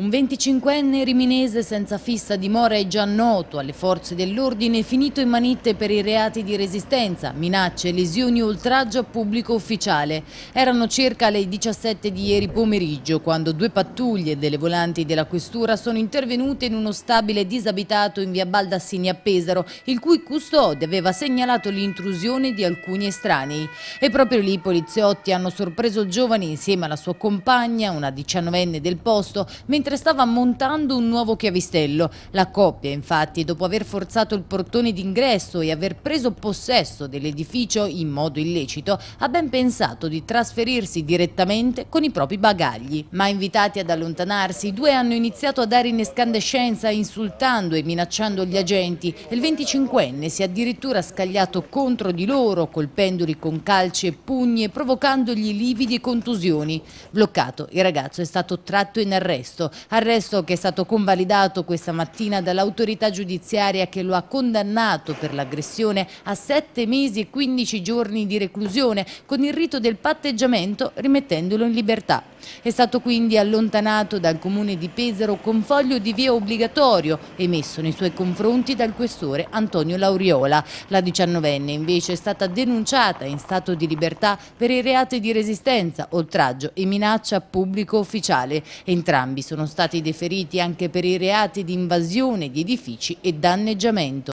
Un 25enne riminese senza fissa dimora è già noto alle forze dell'ordine, finito in manette per i reati di resistenza, minacce, lesioni e oltraggio a pubblico ufficiale. Erano circa le 17 di ieri pomeriggio quando due pattuglie delle volanti della questura sono intervenute in uno stabile disabitato in via Baldassini a Pesaro, il cui custode aveva segnalato l'intrusione di alcuni estranei. E proprio lì i poliziotti hanno sorpreso il giovane insieme alla sua compagna, una diciannovenne del posto, mentre mentre stava montando un nuovo chiavistello. La coppia, infatti, dopo aver forzato il portone d'ingresso e aver preso possesso dell'edificio in modo illecito, ha ben pensato di trasferirsi direttamente con i propri bagagli. Ma invitati ad allontanarsi, i due hanno iniziato a dare in escandescenza insultando e minacciando gli agenti. Il 25enne si è addirittura scagliato contro di loro, colpendoli con calci e pugni e provocandogli lividi e contusioni. Bloccato, il ragazzo è stato tratto in arresto arresto che è stato convalidato questa mattina dall'autorità giudiziaria che lo ha condannato per l'aggressione a 7 mesi e 15 giorni di reclusione con il rito del patteggiamento rimettendolo in libertà. È stato quindi allontanato dal comune di Pesaro con foglio di via obbligatorio emesso nei suoi confronti dal questore Antonio Lauriola. La diciannovenne invece è stata denunciata in stato di libertà per i reati di resistenza, oltraggio e minaccia a pubblico ufficiale. Entrambi sono sono stati deferiti anche per i reati di invasione di edifici e danneggiamento.